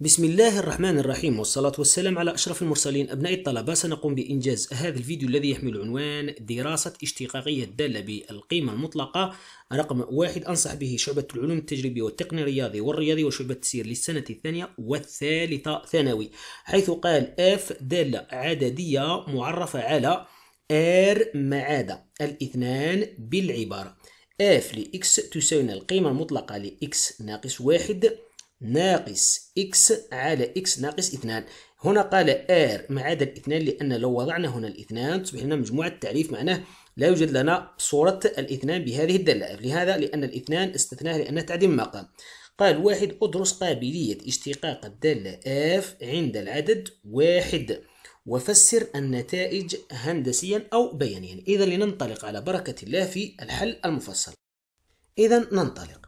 بسم الله الرحمن الرحيم والصلاة والسلام على أشرف المرسلين أبناء الطلبة سنقوم بإنجاز هذا الفيديو الذي يحمل عنوان دراسة اشتقاقية الدالة بالقيمة المطلقة رقم واحد أنصح به شعبة العلوم التجريبية والتقني الرياضي والرياضي وشعبة السير للسنة الثانية والثالثة ثانوي حيث قال اف دالة عددية معرفة على ار معادة الاثنان بالعبارة اف لإكس تساوي القيمة المطلقة لإكس ناقص واحد ناقص إكس على إكس ناقص اثنان هنا قال R ما عدا الاثنان لأن لو وضعنا هنا الاثنان تصبح لنا مجموعة تعريف معناه لا يوجد لنا صورة الاثنان بهذه الدالة لهذا لأن الاثنان استثناه لأنه تعديم مقام قال واحد أدرس قابلية اشتقاق الدالة F عند العدد واحد وفسر النتائج هندسيا أو بيانيا إذا لننطلق على بركة الله في الحل المفصل إذا ننطلق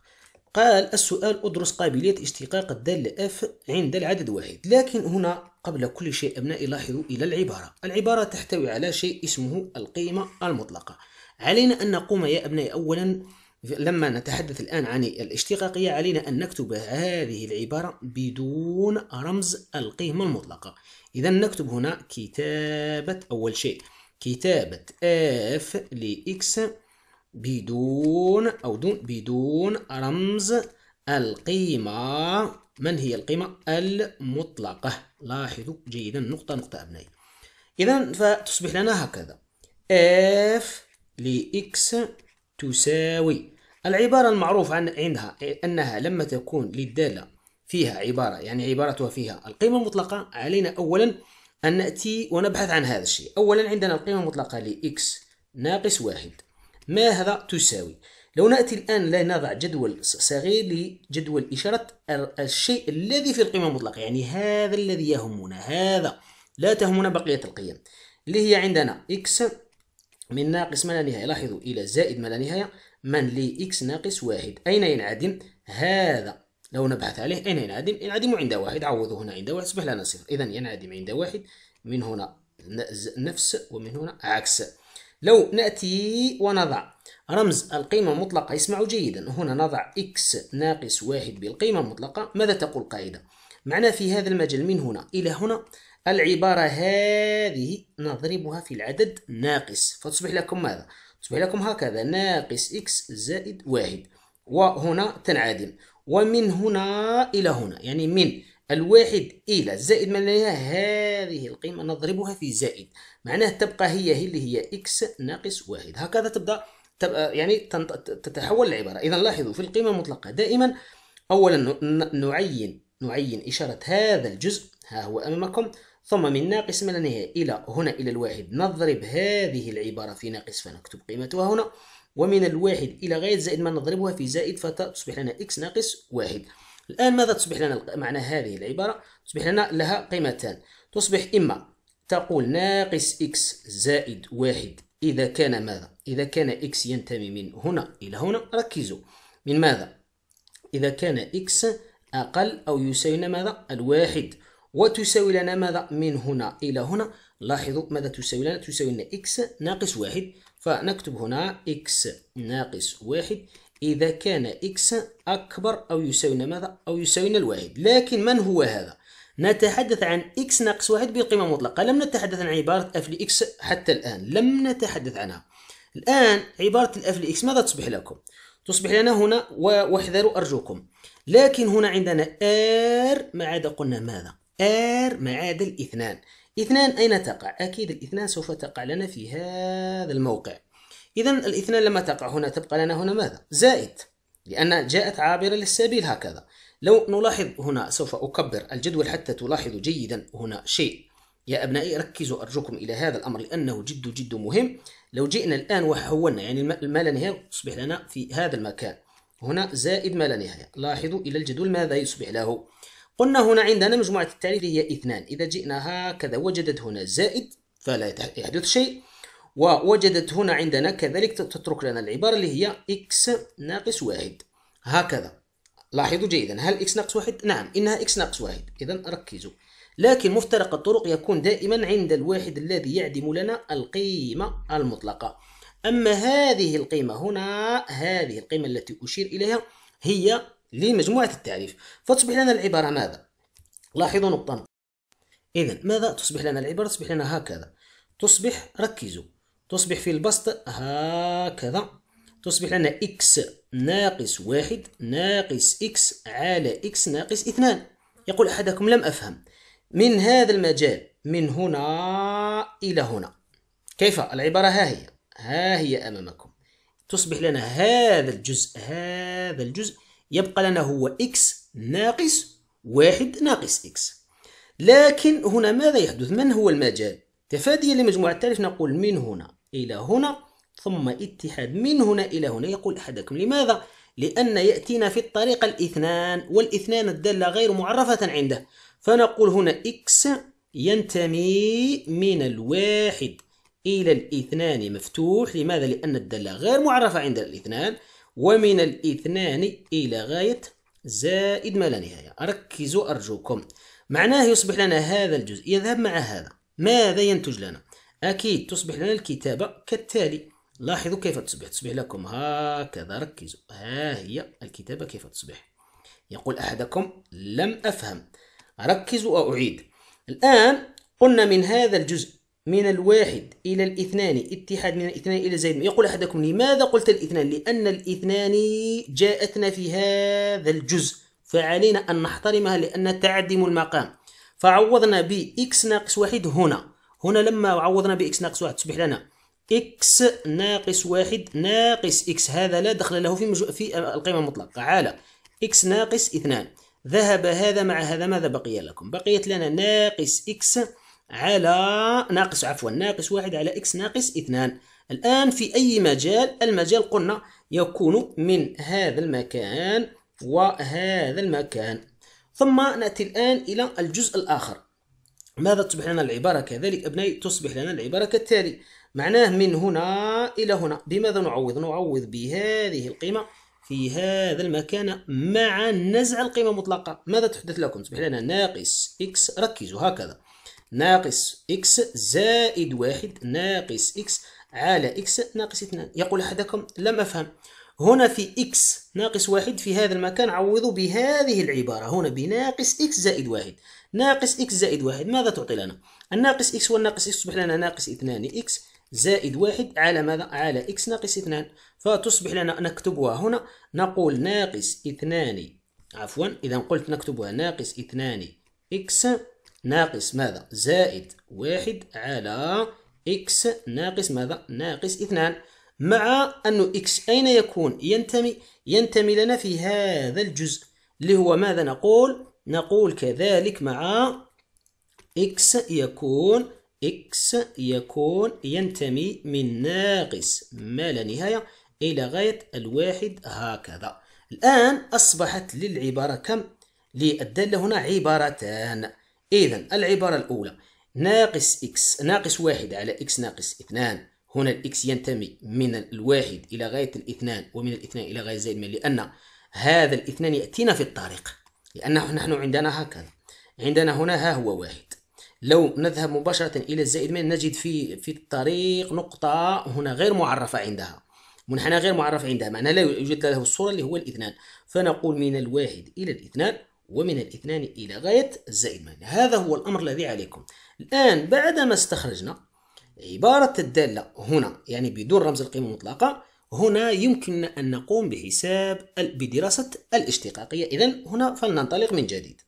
قال السؤال أدرس قابلية اشتقاق الدالة F عند العدد واحد لكن هنا قبل كل شيء أبنائي لاحظوا إلى العبارة العبارة تحتوي على شيء اسمه القيمة المطلقة علينا أن نقوم يا أبنائي أولا لما نتحدث الآن عن الاشتقاقية علينا أن نكتب هذه العبارة بدون رمز القيمة المطلقة إذا نكتب هنا كتابة أول شيء كتابة F لإكس بدون أو دون بدون رمز القيمة من هي القيمة المطلقة لاحظوا جيدا نقطة نقطة أبنائي إذا فتصبح لنا هكذا f لx تساوي العبارة المعروف عن عندها أنها لما تكون للدالة فيها عبارة يعني عبارتها فيها القيمة المطلقة علينا أولا أن نأتي ونبحث عن هذا الشيء أولا عندنا القيمة المطلقة لإكس ناقص واحد ماذا تساوي لو نأتي الآن لنضع جدول صغير لجدول إشارة الشيء الذي في القيمة المطلقة يعني هذا الذي يهمنا هذا لا تهمنا بقية القيم اللي هي عندنا x من ناقص ما لا نهاية لاحظوا إلى زائد ما لا نهاية من لي x ناقص واحد أين ينعدم هذا لو نبحث عليه أين ينعدم ينعدم عند واحد عوضه هنا عند واحد تصبح لنا صفر إذا ينعدم عند واحد من هنا نفس ومن هنا عكس لو نأتي ونضع رمز القيمة المطلقة اسمعوا جيدا هنا نضع x ناقص واحد بالقيمة المطلقة ماذا تقول القاعدة؟ معنا في هذا المجال من هنا إلى هنا العبارة هذه نضربها في العدد ناقص فتصبح لكم ماذا؟ تصبح لكم هكذا ناقص x زائد واحد وهنا تنعدم ومن هنا إلى هنا يعني من الواحد إلى زائد ما لدينا هذه القيمة نضربها في زائد معناه تبقى هي هي اللي هي إكس ناقص واحد هكذا تبدأ آه، يعني تتحول العبارة إذا لاحظوا في القيمة المطلقة دائما أولا نعين نعين إشارة هذا الجزء ها هو أمامكم ثم من ناقص ما لدينا إلى هنا إلى الواحد نضرب هذه العبارة في ناقص فنكتب قيمتها هنا ومن الواحد إلى غير زائد ما نضربها في زائد فتصبح لنا إكس ناقص واحد الآن ماذا تصبح لنا معنى هذه العبارة تصبح لنا لها قيمتان تصبح إما تقول ناقص إكس زائد واحد إذا كان ماذا إذا كان إكس ينتمي من هنا إلى هنا ركزوا من ماذا إذا كان إكس أقل أو يساوي لنا ماذا الواحد وتساوي لنا ماذا من هنا إلى هنا لاحظوا ماذا تساوي لنا تساوي لنا إكس ناقص واحد فنكتب هنا إكس ناقص واحد إذا كان إكس أكبر أو يساوينا ماذا؟ أو يساوينا الواحد لكن من هو هذا؟ نتحدث عن إكس ناقص واحد بقيمة مطلقة لم نتحدث عن عبارة أف لإكس حتى الآن لم نتحدث عنها الآن عبارة الأف لإكس ماذا تصبح لكم؟ تصبح لنا هنا واحذروا أرجوكم لكن هنا عندنا R ما عدا قلنا ماذا؟ R ما عدا الاثنان اثنان أين تقع؟ أكيد الاثنان سوف تقع لنا في هذا الموقع إذا الاثنان لما تقع هنا تبقى لنا هنا ماذا؟ زائد لأن جاءت عابرة للسبيل هكذا لو نلاحظ هنا سوف أكبر الجدول حتى تلاحظوا جيدا هنا شيء يا أبنائي ركزوا أرجوكم إلى هذا الأمر لأنه جد جد مهم لو جئنا الآن وحولنا يعني ما لا نهاية يصبح لنا في هذا المكان هنا زائد ما لا نهاية لاحظوا إلى الجدول ماذا يصبح له قلنا هنا عندنا مجموعة التعريف هي اثنان إذا جئنا هكذا وجدت هنا زائد فلا يحدث شيء ووجدت هنا عندنا كذلك تترك لنا العبارة اللي هي x ناقص واحد هكذا لاحظوا جيدا هل x ناقص واحد؟ نعم إنها x ناقص واحد إذا ركزوا لكن مفترق الطرق يكون دائما عند الواحد الذي يعدم لنا القيمة المطلقة أما هذه القيمة هنا هذه القيمة التي أشير إليها هي لمجموعة التعريف فتصبح لنا العبارة ماذا؟ لاحظوا نقطة إذا ماذا تصبح لنا العبارة؟ تصبح لنا هكذا تصبح ركزوا تصبح في البسط هكذا تصبح لنا إكس ناقص واحد ناقص إكس على إكس ناقص اثنان يقول أحدكم لم أفهم من هذا المجال من هنا إلى هنا كيف العبارة ها هي ها هي أمامكم تصبح لنا هذا الجزء هذا الجزء يبقى لنا هو إكس ناقص واحد ناقص إكس لكن هنا ماذا يحدث من هو المجال تفاديا لمجموعة التالف نقول من هنا إلى هنا ثم اتحاد من هنا إلى هنا يقول أحدكم لماذا؟ لأن يأتينا في الطريق الاثنان والاثنان الدالة غير معرفة عنده فنقول هنا إكس ينتمي من الواحد إلى الاثنان مفتوح لماذا؟ لأن الدالة غير معرفة عند الاثنان ومن الاثنان إلى غاية زائد ما لا نهاية ركزوا أرجوكم معناه يصبح لنا هذا الجزء يذهب مع هذا ماذا ينتج لنا؟ أكيد تصبح لنا الكتابة كالتالي لاحظوا كيف تصبح تصبح لكم هكذا ركزوا ها هي الكتابة كيف تصبح يقول أحدكم لم أفهم ركزوا وأعيد الآن قلنا من هذا الجزء من الواحد إلى الاثنان اتحاد من الاثنان إلى زيد يقول أحدكم لماذا قلت الاثنان لأن الاثنان جاءتنا في هذا الجزء فعلينا أن نحترمها لأن تعدم المقام فعوضنا بإكس ناقص واحد هنا هنا لما عوضنا بإكس ناقص واحد تصبح لنا إكس ناقص واحد ناقص إكس هذا لا دخل له في مجو... في القيمة المطلقة على إكس ناقص اثنان ذهب هذا مع هذا ماذا بقي لكم بقيت لنا ناقص إكس على ناقص عفوا ناقص واحد على إكس ناقص اثنان الآن في أي مجال المجال قلنا يكون من هذا المكان وهذا المكان ثم نأتي الآن إلى الجزء الآخر ماذا تصبح لنا العبارة كذلك أبنائي تصبح لنا العبارة كالتالي معناه من هنا إلى هنا بماذا نعوض نعوض بهذه القيمة في هذا المكان مع نزع القيمة مطلقة ماذا تحدث لكم تصبح لنا ناقص x ركزوا هكذا ناقص x زائد واحد ناقص x على x ناقص اثنان يقول أحدكم لم أفهم هنا في x ناقص واحد في هذا المكان عوضوا بهذه العبارة هنا بناقص x زائد واحد ناقص إكس زائد واحد ماذا تعطي لنا؟ الناقص إكس والناقص إكس تصبح لنا ناقص اثنان إكس زائد واحد على ماذا؟ على إكس ناقص اثنان فتصبح لنا نكتبها هنا نقول ناقص اثنان عفوا إذا قلت نكتبها ناقص اثنان إكس ناقص ماذا؟ زائد واحد على إكس ناقص ماذا؟ ناقص اثنان مع أنه إكس أين يكون؟ ينتمي ينتمي لنا في هذا الجزء اللي هو ماذا نقول؟ نقول كذلك مع إكس يكون إكس يكون ينتمي من ناقص ما لا نهاية إلى غاية الواحد هكذا الآن أصبحت للعبارة كم؟ للدالة هنا عبارتان إذا العبارة الأولى ناقص إكس ناقص واحد على إكس ناقص اثنان هنا الإكس ينتمي من الواحد إلى غاية الاثنان ومن الاثنان إلى غاية زائد لأن هذا الاثنان يأتينا في الطريق لأنه نحن عندنا هكذا عندنا هنا ها هو واحد لو نذهب مباشرة إلى الزائد من نجد في في الطريق نقطة هنا غير معرفة عندها منحنى غير معرف عندها معنى لا يوجد له الصورة اللي هو الاثنان فنقول من الواحد إلى الاثنان ومن الاثنان إلى غاية الزائد من هذا هو الأمر الذي عليكم الآن بعدما استخرجنا عبارة الدالة هنا يعني بدون رمز القيمة المطلقة هنا يمكن أن نقوم بحساب بدراسة الاشتقاقية إذا هنا فلننطلق من جديد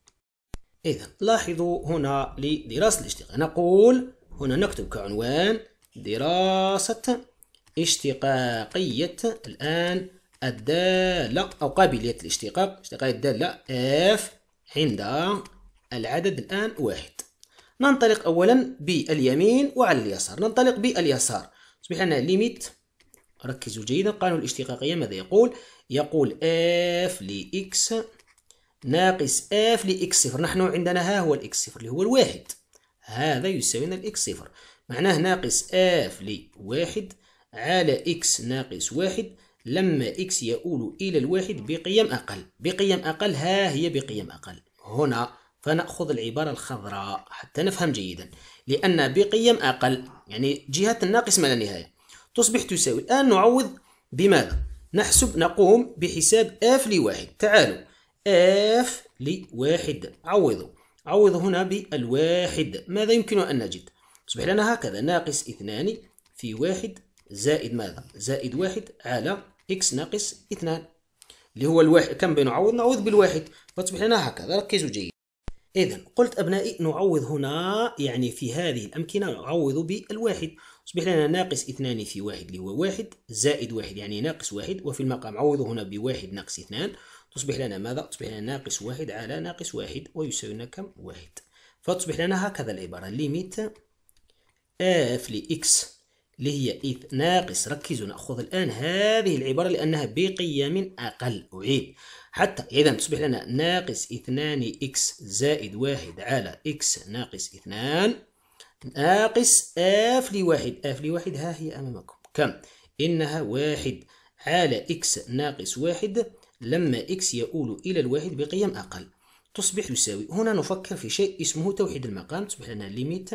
إذا لاحظوا هنا لدراسة الاشتقاقية نقول هنا نكتب كعنوان دراسة اشتقاقية الآن الدالة أو قابلية الاشتقاق اشتقاقية الدالة F عند العدد الآن واحد ننطلق أولا باليمين وعلى اليسار ننطلق باليسار تصبح لنا ليميت ركزوا جيدا قانون الاشتقاقية ماذا يقول؟ يقول اف لإكس ناقص اف لإكس صفر نحن عندنا ها هو الإكس صفر اللي هو الواحد هذا يساوي لنا الإكس صفر معناه ناقص اف لواحد على إكس ناقص واحد لما إكس يؤول إلى الواحد بقيم أقل بقيم أقل ها هي بقيم أقل هنا فنأخذ العبارة الخضراء حتى نفهم جيدا لأن بقيم أقل يعني جهة الناقص ما لا نهاية تصبح تساوي الآن نعوض بماذا؟ نحسب نقوم بحساب اف لواحد تعالوا اف لواحد عوضوا عوضوا هنا بالواحد ماذا يمكن أن نجد؟ تصبح لنا هكذا ناقص اثنان في واحد زائد ماذا؟ زائد واحد على إكس ناقص اثنان اللي هو الواحد كم بنعوض؟ نعوض بالواحد فتصبح لنا هكذا ركزوا جيد إذا قلت أبنائي نعوض هنا يعني في هذه الأمكنة نعوض بالواحد يصبح لنا ناقص اثنان في واحد اللي هو واحد زائد واحد يعني ناقص واحد وفي المقام عوضه هنا بواحد ناقص اثنان تصبح لنا ماذا؟ تصبح لنا ناقص واحد على ناقص واحد ويساوي لنا كم؟ واحد فتصبح لنا هكذا العبارة ليميت اف لإكس اللي هي إيث ناقص ركزوا نأخذ الآن هذه العبارة لأنها بقيم أقل أعيد حتى إذا تصبح لنا ناقص اثنان إكس زائد واحد على إكس ناقص اثنان ناقص اف لواحد اف لواحد ها هي أمامكم كم إنها واحد على إكس ناقص واحد لما إكس يؤول إلى الواحد بقيم أقل تصبح تساوي هنا نفكر في شيء اسمه توحيد المقام تصبح لنا ليميت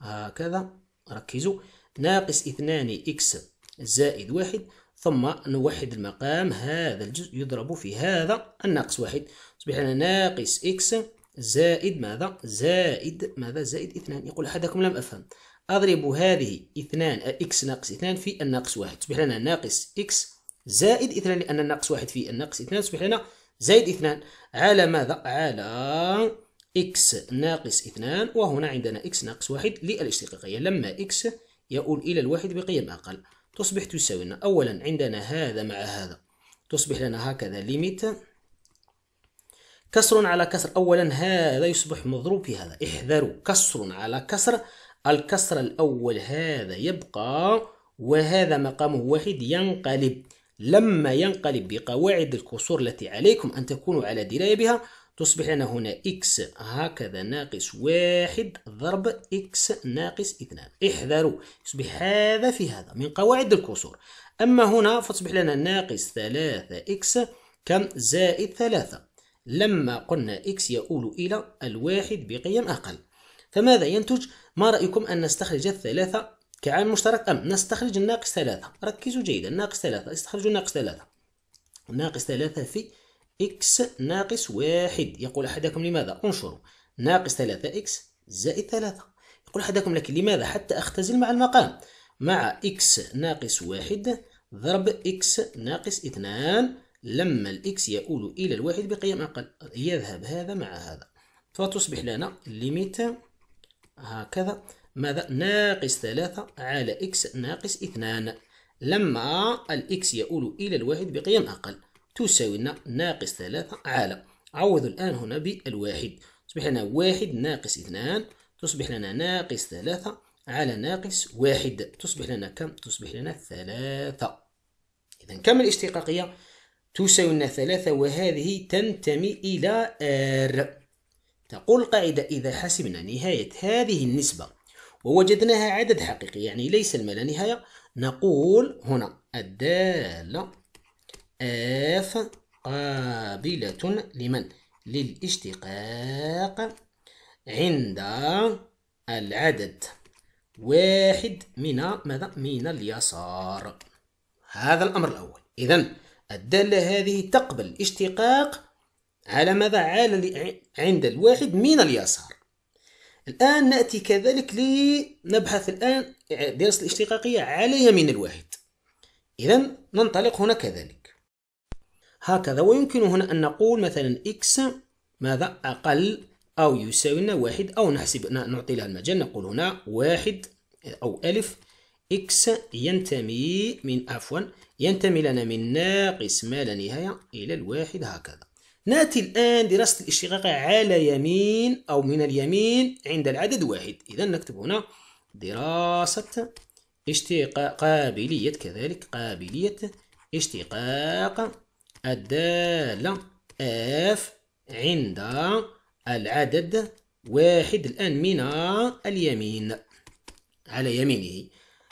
هكذا ركزوا ناقص اثنان إكس زائد واحد ثم نوحد المقام هذا الجزء يضرب في هذا الناقص واحد تصبح لنا ناقص إكس زائد ماذا زائد ماذا زائد اثنان يقول أحدكم لم أفهم أضرب هذه اثنان آه، إكس ناقص اثنان في الناقص واحد تصبح لنا ناقص إكس زائد اثنان لأن الناقص واحد في الناقص اثنان تصبح لنا زائد اثنان على ماذا على إكس ناقص اثنان وهنا عندنا إكس ناقص واحد للاشتقاقية لما إكس يؤول إلى الواحد بقيم أقل تصبح تساوي لنا أولا عندنا هذا مع هذا تصبح لنا هكذا ليميت كسر على كسر أولا هذا يصبح مضروب في هذا احذروا كسر على كسر الكسر الأول هذا يبقى وهذا مقامه واحد ينقلب لما ينقلب بقواعد الكسور التي عليكم أن تكونوا على دراية بها تصبح لنا هنا x هكذا ناقص واحد ضرب x ناقص اثنان احذروا يصبح هذا في هذا من قواعد الكسور أما هنا فتصبح لنا ناقص ثلاثة x كم زائد ثلاثة لما قلنا x يؤول إلى الواحد بقيم أقل فماذا ينتج؟ ما رأيكم أن نستخرج الثلاثة كعامل مشترك أم نستخرج الناقص ثلاثة ركزوا جيدا ناقص ثلاثة استخرجوا ناقص ثلاثة ناقص ثلاثة في x ناقص واحد يقول أحدكم لماذا انشروا ناقص ثلاثة x زائد ثلاثة يقول أحدكم لكن لماذا حتى أختزل مع المقام مع x ناقص واحد ضرب x ناقص اثنان لما الإكس يؤول إلى الواحد بقيم أقل يذهب هذا مع هذا فتصبح لنا ليميت هكذا ماذا ناقص ثلاثة على إكس ناقص اثنان لما الإكس يؤول إلى الواحد بقيم أقل تساوي لنا ناقص ثلاثة على عوض الآن هنا بالواحد تصبح لنا واحد ناقص اثنان تصبح لنا ناقص ثلاثة على ناقص واحد تصبح لنا كم؟ تصبح لنا ثلاثة إذا كم الاشتقاقية؟ تساوي لنا ثلاثة وهذه تنتمي إلى R تقول القاعدة إذا حسبنا نهاية هذه النسبة ووجدناها عدد حقيقي يعني ليس الملا نهاية نقول هنا الدالة F قابلة لمن؟ للاشتقاق عند العدد واحد من ماذا؟ من اليسار هذا الأمر الأول إذا الدالة هذه تقبل اشتقاق على ماذا؟ على عند الواحد من اليسار الآن نأتي كذلك لنبحث الآن دراسة الاشتقاقية على يمين الواحد إذا ننطلق هنا كذلك هكذا ويمكن هنا أن نقول مثلا x ماذا أقل أو يساوي لنا واحد أو نحسب نعطي لها المجال نقول هنا واحد أو ألف إكس ينتمي من عفوا ينتمي لنا من ناقص ما لا نهاية إلى الواحد هكذا نأتي الآن دراسة الاشتقاق على يمين أو من اليمين عند العدد واحد إذا نكتب هنا دراسة اشتقاق قابلية كذلك قابلية اشتقاق الدالة اف عند العدد واحد الآن من اليمين على يمينه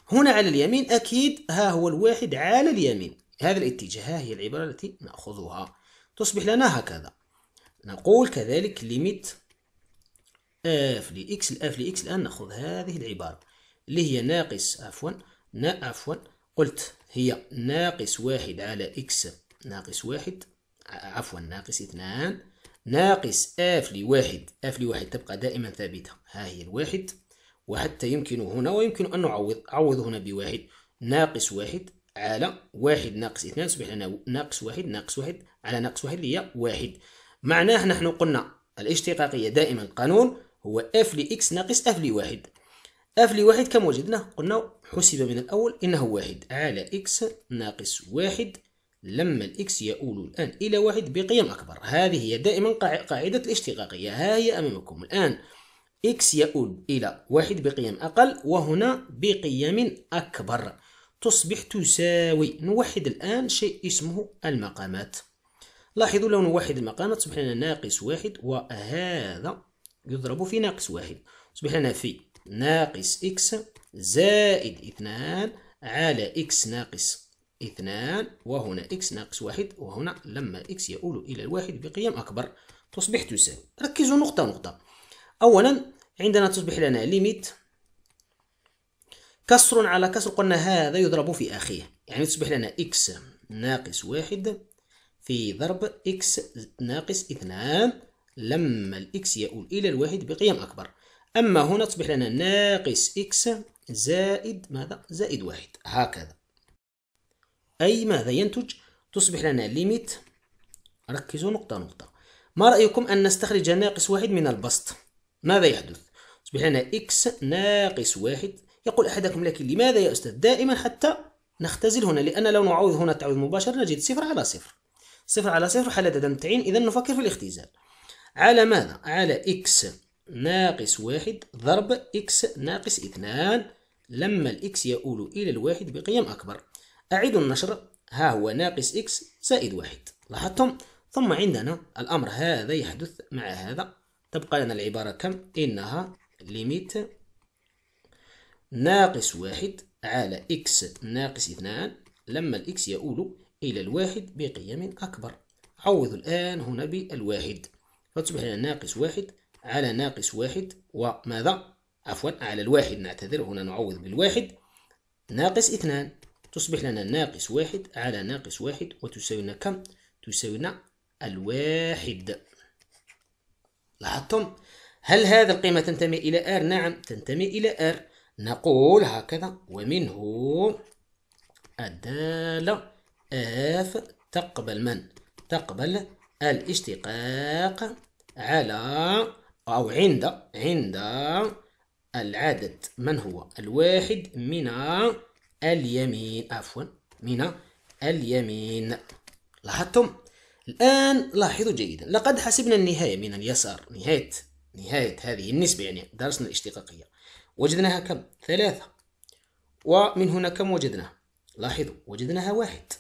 هنا على اليمين أكيد ها هو الواحد على اليمين هذا الاتجاه ها هي العبارة التي نأخذها تصبح لنا هكذا نقول كذلك ليميت اف لإكس الآف لإكس الآن نأخذ هذه العبارة اللي هي ناقص عفوا نا عفوا قلت هي ناقص واحد على إكس ناقص واحد عفوا ناقص اثنان ناقص اف لواحد اف لواحد تبقى دائما ثابتة ها هي الواحد وحتى يمكن هنا ويمكن أن نعوض عوض هنا بواحد ناقص واحد على واحد ناقص اثنان يصبح لنا ناقص واحد ناقص واحد على ناقص واحد اللي هي واحد معناه نحن قلنا الاشتقاقية دائما القانون هو اف لإكس ناقص اف لواحد اف لواحد كم وجدنا؟ قلنا حسب من الأول إنه واحد على إكس ناقص واحد لما الإكس يؤول الآن إلى واحد بقيم أكبر هذه هي دائما قاعدة الاشتقاقية ها هي أمامكم الآن إكس يؤول إلى واحد بقيم أقل وهنا بقيم أكبر تصبح تساوي نوحد الآن شيء اسمه المقامات لاحظوا لو نوحد المقامات تصبح لنا ناقص واحد وهذا يضرب في ناقص واحد تصبح لنا في ناقص إكس زائد اثنان على إكس ناقص اثنان وهنا إكس ناقص واحد وهنا لما إكس يؤول إلى الواحد بقيم أكبر تصبح تساوي ركزوا نقطة نقطة أولا عندنا تصبح لنا ليميت كسر على كسر قلنا هذا يضرب في اخيه يعني تصبح لنا إكس ناقص واحد في ضرب إكس ناقص اثنان لما الإكس يؤول إلى الواحد بقيم أكبر أما هنا تصبح لنا ناقص إكس زائد ماذا؟ زائد واحد هكذا أي ماذا ينتج؟ تصبح لنا ليميت ركزوا نقطة نقطة ما رأيكم أن نستخرج ناقص واحد من البسط؟ ماذا يحدث؟ لنا إكس ناقص واحد يقول أحدكم لكن لماذا يا أستاذ دائما حتى نختزل هنا لأن لو نعوض هنا التعويض مباشر نجد صفر على صفر صفر على صفر حالة عدم تعين إذا نفكر في الاختزال على ماذا؟ على إكس ناقص واحد ضرب إكس ناقص اثنان لما الإكس يؤول إلى الواحد بقيم أكبر أعيد النشر ها هو ناقص إكس زائد واحد لاحظتم؟ ثم عندنا الأمر هذا يحدث مع هذا تبقى لنا العبارة كم؟ إنها ليميت ناقص واحد على إكس ناقص اثنان لما الإكس يؤول إلى الواحد بقيم أكبر عوض الآن هنا بالواحد فتصبح لنا ناقص واحد على ناقص واحد وماذا؟ عفوا على الواحد نعتذر هنا نعوض بالواحد ناقص اثنان تصبح لنا ناقص واحد على ناقص واحد وتساوي لنا كم؟ تساوي لنا الواحد لاحظتم هل هذا القيمة تنتمي إلى R؟ نعم تنتمي إلى R نقول هكذا ومنه الدالة F تقبل من؟ تقبل الاشتقاق على أو عند عند العدد من هو الواحد من اليمين عفوا من اليمين لاحظتم الآن لاحظوا جيدا لقد حسبنا النهاية من اليسار نهاية نهاية هذه النسبة يعني درسنا الاشتقاقية وجدناها كم؟ ثلاثة ومن هنا كم وجدناها؟ لاحظوا وجدناها واحد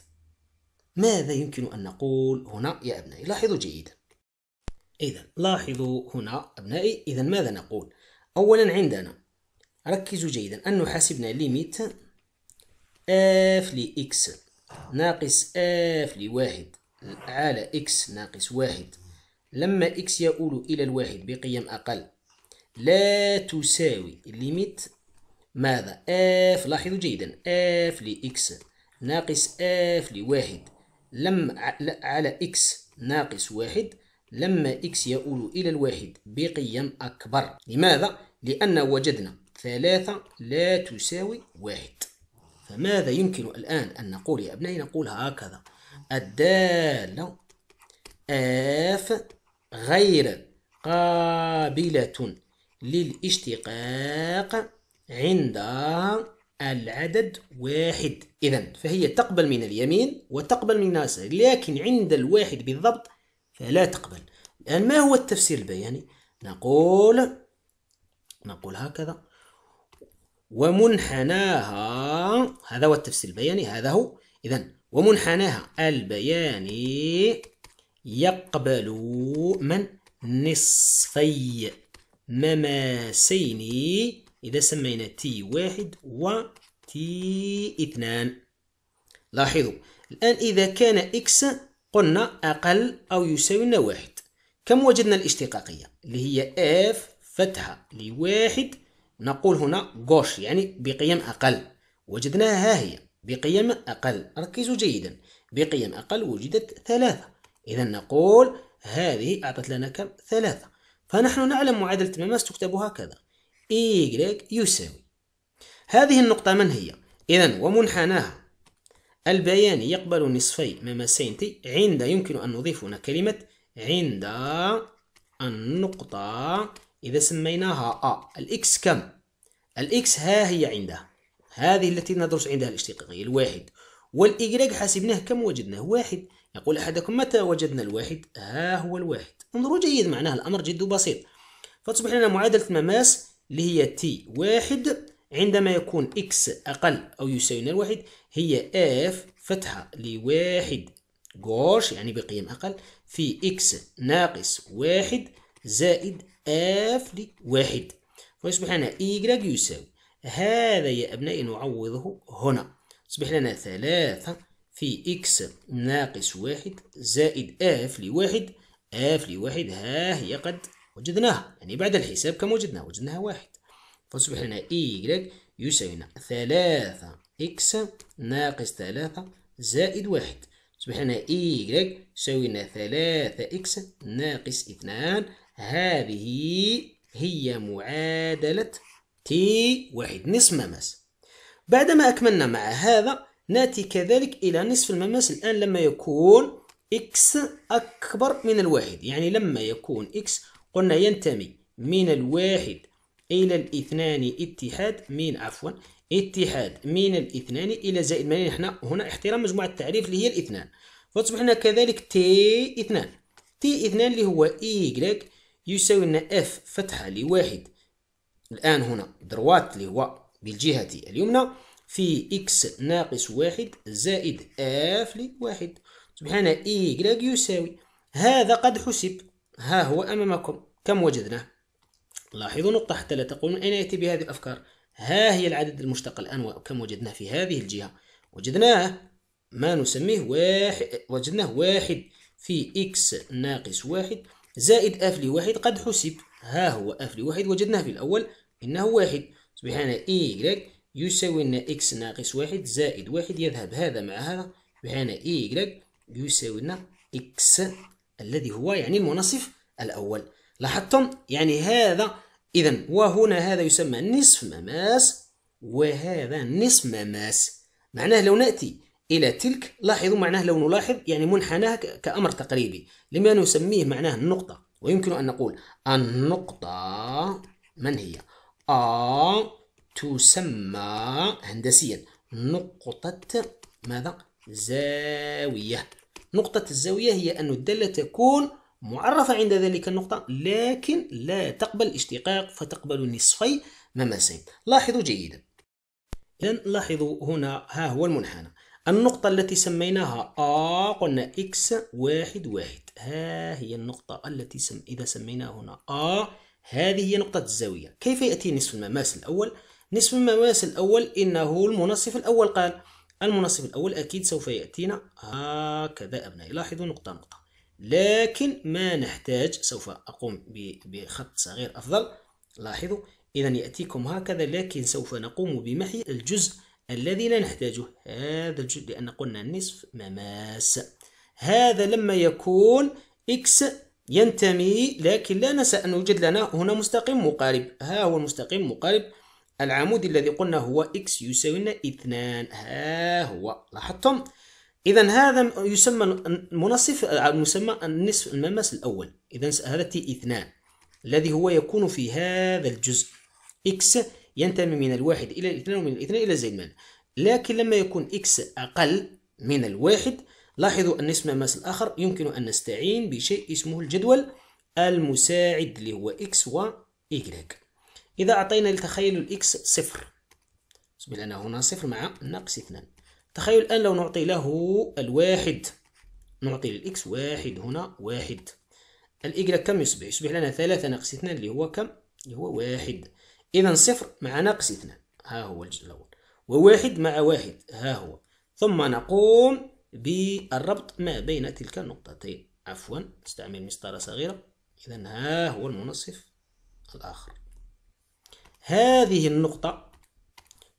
ماذا يمكن أن نقول هنا يا أبنائي؟ لاحظوا جيدا إذا لاحظوا هنا أبنائي إذا ماذا نقول؟ أولا عندنا ركزوا جيدا أن حاسبنا ليميت اف لإكس ناقص اف لواحد على إكس ناقص واحد لما إكس يؤول إلى الواحد بقيم أقل لا تساوي ليميت ماذا اف لاحظوا جيدا اف لإكس ناقص اف لواحد لما على إكس ناقص واحد لما إكس يؤول إلى الواحد بقيم أكبر لماذا؟ لأن وجدنا ثلاثة لا تساوي واحد فماذا يمكن الآن أن نقول يا أبنائي نقول هكذا الدالة اف غير قابلة للاشتقاق عند العدد واحد إذا فهي تقبل من اليمين وتقبل من اليسار لكن عند الواحد بالضبط فلا تقبل الآن ما هو التفسير البياني يعني نقول نقول هكذا ومنحناها هذا هو التفسير البياني هذا هو إذا ومنحناها البياني يقبل من نصفي مماسين إذا سمينا تي واحد و تي اثنان لاحظوا الآن إذا كان إكس قلنا أقل أو لنا واحد كم وجدنا الاشتقاقية اللي هي اف فتحة لواحد نقول هنا غوش يعني بقيم أقل وجدناها ها هي بقيم أقل ركزوا جيدا بقيم أقل وجدت ثلاثة إذا نقول هذه أعطت لنا كم؟ ثلاثة فنحن نعلم معادلة مماس تكتب هكذا Y يساوي هذه النقطة من هي؟ إذا ومنحناها البيان يقبل نصفي مماسين تي عند يمكن أن نضيف هنا كلمة عند النقطة إذا سميناها أ الإكس كم؟ الإكس ها هي عندها هذه التي ندرس عندها الاشتقاقية الواحد والإيجريك حسبناه كم وجدناه؟ واحد يقول أحدكم متى وجدنا الواحد ها آه، هو الواحد انظروا جيد معناه الأمر جد بسيط فتصبح لنا معادلة المماس اللي هي تي واحد عندما يكون إكس أقل أو يساوي الواحد هي اف فتحة لواحد جوش يعني بقيم أقل في إكس ناقص واحد زائد اف لواحد فيصبح لنا إيكغيك يساوي هذا يا أبنائي نعوضه هنا تصبح لنا ثلاثة في إكس ناقص واحد زائد آف لواحد آف لواحد ها هي قد وجدناها يعني بعد الحساب كم وجدناها وجدناها واحد فأصبح لنا إيكغيك يساوينا ثلاثة إكس ناقص ثلاثة زائد واحد أصبح لنا إيكغيك يساوينا ثلاثة إكس ناقص اثنان هذه هي معادلة تي واحد نصف ماس بعدما أكملنا مع هذا ناتي كذلك إلى نصف المماس الآن لما يكون x أكبر من الواحد يعني لما يكون x قلنا ينتمي من الواحد إلى الاثنان اتحاد من عفوا اتحاد من الاثنان إلى زائد مالين يعني احنا هنا احترام مجموعة التعريف اللي هي الاثنان فتصبح لنا كذلك تي اثنان تي اثنان اللي هو y يساوي لنا f فتحة لواحد الآن هنا دروات اللي هو بالجهة اليمنى في إكس ناقص واحد زائد آف لواحد سبحان إيكلاك يساوي هذا قد حسب ها هو أمامكم كم وجدناه لاحظوا نقطة حتى لا تقولون أين يأتي بهذه الأفكار ها هي العدد المشتق الآن وكم وجدناه في هذه الجهة وجدناه ما نسميه واحد وجدناه واحد في إكس ناقص واحد زائد اف لواحد قد حسب ها هو اف لواحد وجدناه في الأول إنه واحد سبحان إيكلاك يساوي لنا إكس ناقص واحد زائد واحد يذهب هذا مع هذا بحيث إيكغيك يساوي لنا إكس الذي هو يعني المنصف الأول لاحظتم يعني هذا إذا وهنا هذا يسمى نصف مماس وهذا نصف مماس معناه لو نأتي إلى تلك لاحظوا معناه لو نلاحظ يعني منحناها كأمر تقريبي لما نسميه معناه النقطة ويمكن أن نقول النقطة من هي؟ آ تسمى هندسيا نقطة ماذا؟ زاوية نقطة الزاوية هي أن الدالة تكون معرفة عند ذلك النقطة لكن لا تقبل اشتقاق فتقبل نصفي مماسين لاحظوا جيدا إذن لاحظوا هنا ها هو المنحنى النقطة التي سميناها آ قلنا إكس واحد واحد ها هي النقطة التي سم إذا سميناها هنا آ هذه هي نقطة الزاوية كيف يأتي نصف المماس الأول؟ نصف المماس الأول إنه المنصف الأول قال المنصف الأول أكيد سوف يأتينا هكذا أبنائي لاحظوا نقطة نقطة لكن ما نحتاج سوف أقوم بخط صغير أفضل لاحظوا إذا يأتيكم هكذا لكن سوف نقوم بمحي الجزء الذي لا نحتاجه هذا الجزء لأن قلنا نصف مماس هذا لما يكون إكس ينتمي لكن لا ننسى أن يوجد لنا هنا مستقيم مقارب ها هو المستقيم مقارب العمود الذي قلنا هو x يساوي اثنان ها هو لاحظتم إذا هذا يسمى المنصف المسمى النصف المماس الأول إذا هذا تي اثنان الذي هو يكون في هذا الجزء x ينتمي من الواحد إلى الاثنان ومن الاثنان إلى زائد مان لكن لما يكون x أقل من الواحد لاحظوا النصف المماس الآخر يمكن أن نستعين بشيء اسمه الجدول المساعد اللي هو x و y إذا أعطينا لتخيل الإكس صفر بسبب أن هنا صفر مع ناقص اثنان تخيل الآن لو نعطي له الواحد نعطي للإكس واحد هنا واحد الإجرة كم يصبح؟ يصبح لنا ثلاثة ناقص اثنان اللي هو كم؟ اللي هو واحد إذا صفر مع ناقص اثنان ها هو الجزء الأول وواحد مع واحد ها هو ثم نقوم بالربط ما بين تلك النقطتين عفوا نستعمل مسطرة صغيرة إذا ها هو المنصف الآخر هذه النقطة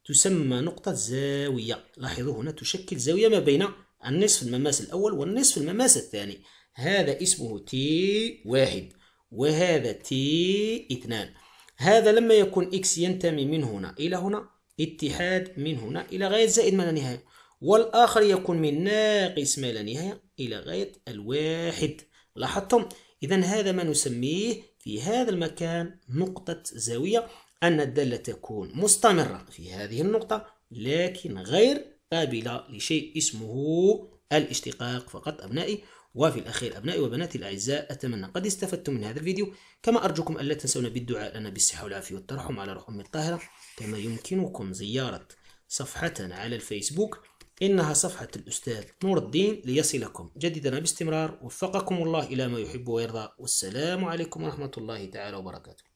تسمى نقطة زاوية لاحظوا هنا تشكل زاوية ما بين النصف المماس الأول والنصف المماس الثاني هذا اسمه تي واحد وهذا تي اثنان هذا لما يكون إكس ينتمي من هنا إلى هنا اتحاد من هنا إلى غاية زائد ما لا نهاية والآخر يكون من ناقص ما لا نهاية إلى غاية الواحد لاحظتم إذا هذا ما نسميه في هذا المكان نقطة زاوية أن الدالة تكون مستمرة في هذه النقطة لكن غير قابلة لشيء اسمه الاشتقاق فقط أبنائي وفي الأخير أبنائي وبناتي الأعزاء أتمنى قد استفدتم من هذا الفيديو كما أرجوكم ألا تنسونا بالدعاء لنا بالصحة والعافية والترحم على روح أمي الطاهرة كما يمكنكم زيارة صفحتنا على الفيسبوك إنها صفحة الأستاذ نور الدين ليصلكم جديدا باستمرار وفقكم الله إلى ما يحب ويرضى والسلام عليكم ورحمة الله تعالى وبركاته